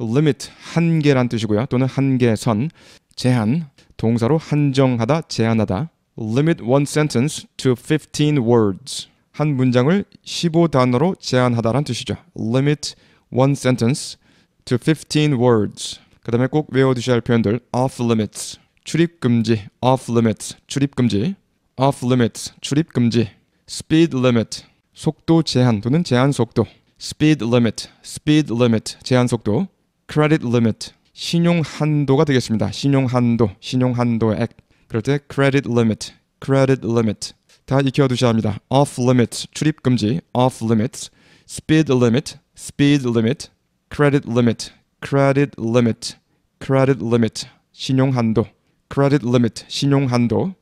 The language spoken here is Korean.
limit 한계란 뜻이고요. 또는 한계선, 제한, 동사로 한정하다, 제한하다. limit one sentence to 15 words. 한 문장을 15단어로 제한하다란 뜻이죠. limit one sentence to 15 words. 그다음에 꼭 외워 두셔야 할 표현들 off limits. 출입 금지 off limits. 출입 금지. off limits. 출입 금지. speed limit. 속도 제한 또는 제한 속도. speed limit. speed limit. 제한 속도. credit limit 신용 한도가 되겠습니다. 신용 한도, 신용 한도 액. 그럴 때 credit limit, credit limit 다 익혀 두셔야 합니다. off limit 출입 금지, off limit, speed limit, speed limit, credit limit, credit limit, credit limit 신용 한도, credit limit 신용 한도